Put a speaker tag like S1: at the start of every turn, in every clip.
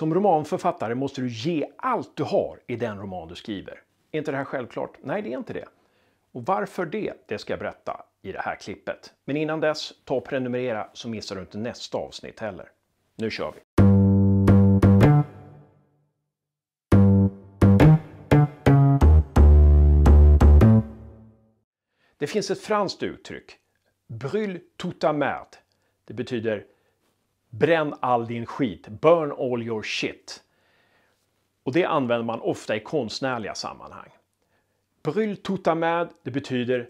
S1: Som romanförfattare måste du ge allt du har i den roman du skriver. Är inte det här självklart? Nej, det är inte det. Och varför det, det ska jag berätta i det här klippet. Men innan dess, ta och prenumerera så missar du inte nästa avsnitt heller. Nu kör vi! Det finns ett franskt uttryck, brûle tout à merde. Det betyder Bränn all din skit. Burn all your shit. Och det använder man ofta i konstnärliga sammanhang. Brûle tout med, det betyder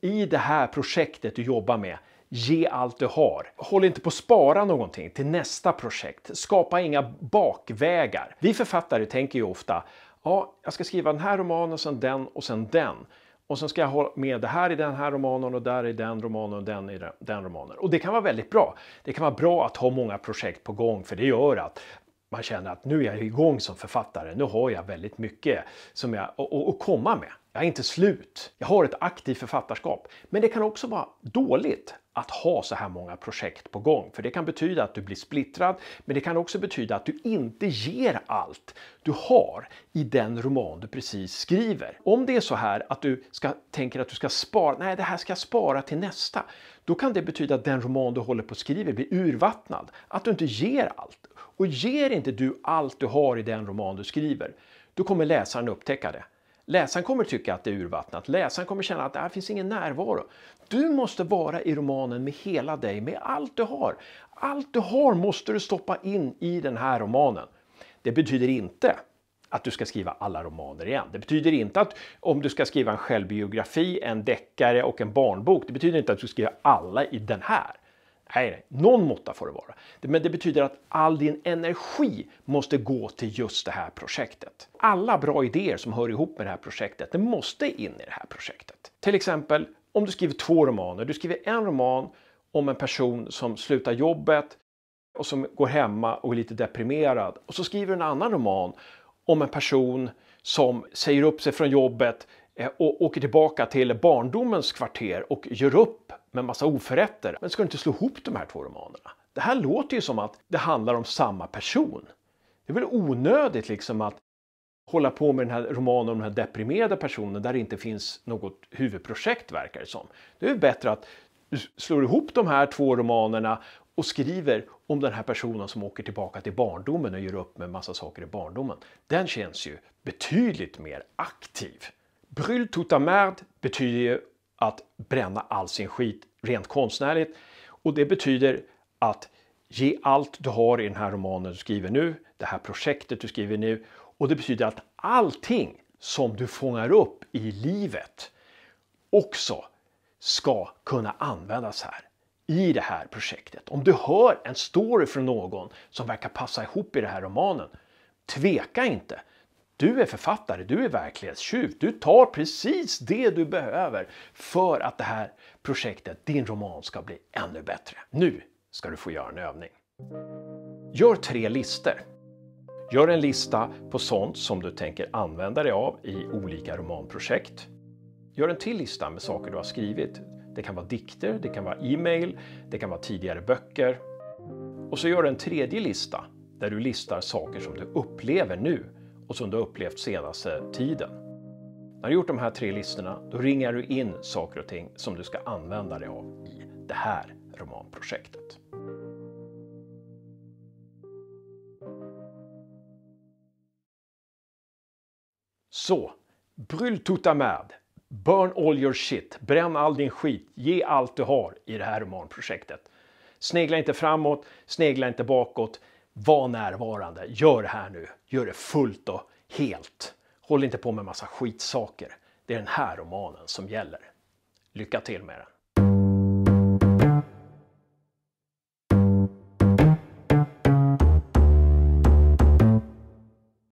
S1: i det här projektet du jobbar med, ge allt du har. Håll inte på att spara någonting till nästa projekt. Skapa inga bakvägar. Vi författare tänker ju ofta, ja, jag ska skriva den här romanen, sen den och sen den och sen ska jag ha med det här i den här romanen och där i den romanen och den i den romanen. Och det kan vara väldigt bra. Det kan vara bra att ha många projekt på gång för det gör att man känner att nu är jag igång som författare, nu har jag väldigt mycket som jag, att komma med. Jag är inte slut. Jag har ett aktivt författarskap. Men det kan också vara dåligt att ha så här många projekt på gång. För det kan betyda att du blir splittrad, men det kan också betyda att du inte ger allt du har i den roman du precis skriver. Om det är så här att du ska, tänker att du ska spara, nej det här ska jag spara till nästa. Då kan det betyda att den roman du håller på att skriva blir urvattnad, att du inte ger allt. Och ger inte du allt du har i den roman du skriver, då kommer läsaren upptäcka det. Läsaren kommer tycka att det är urvattnat, läsaren kommer känna att det här finns ingen närvaro. Du måste vara i romanen med hela dig, med allt du har. Allt du har måste du stoppa in i den här romanen. Det betyder inte att du ska skriva alla romaner igen. Det betyder inte att om du ska skriva en självbiografi, en deckare och en barnbok, det betyder inte att du ska skriva alla i den här. Nej, någon måtta får det vara. Men det betyder att all din energi måste gå till just det här projektet. Alla bra idéer som hör ihop med det här projektet, det måste in i det här projektet. Till exempel om du skriver två romaner. Du skriver en roman om en person som slutar jobbet och som går hemma och är lite deprimerad. Och så skriver du en annan roman om en person som säger upp sig från jobbet eh, och åker tillbaka till barndomens kvarter och gör upp med massa oförrätter. Men ska du inte slå ihop de här två romanerna? Det här låter ju som att det handlar om samma person. Det är väl onödigt liksom att hålla på med den här romanen om den här deprimerade personen där det inte finns något huvudprojekt verkar det som. Det är bättre att du slår ihop de här två romanerna och skriver om den här personen som åker tillbaka till barndomen och gör upp med massa saker i barndomen. Den känns ju betydligt mer aktiv. Brûle tout à merde betyder ju att bränna all sin skit rent konstnärligt. Och det betyder att ge allt du har i den här romanen du skriver nu, det här projektet du skriver nu. Och det betyder att allting som du fångar upp i livet också ska kunna användas här i det här projektet. Om du hör en story från någon som verkar passa ihop i den här romanen, tveka inte du är författare, du är verklighetstjuv. Du tar precis det du behöver för att det här projektet, din roman, ska bli ännu bättre. Nu ska du få göra en övning. Gör tre listor. Gör en lista på sånt som du tänker använda dig av i olika romanprojekt. Gör en till lista med saker du har skrivit. Det kan vara dikter, det kan vara e-mail, det kan vara tidigare böcker. Och så gör du en tredje lista där du listar saker som du upplever nu och som du har upplevt senaste tiden. När du har gjort de här tre listorna, då ringar du in saker och ting som du ska använda dig av i det här romanprojektet. Så, bryll tuta med! Burn all your shit, bränn all din skit, ge allt du har i det här romanprojektet. Snegla inte framåt, snegla inte bakåt, var närvarande, gör det här nu, gör det fullt och helt. Håll inte på med massa skitsaker. Det är den här romanen som gäller. Lycka till med den!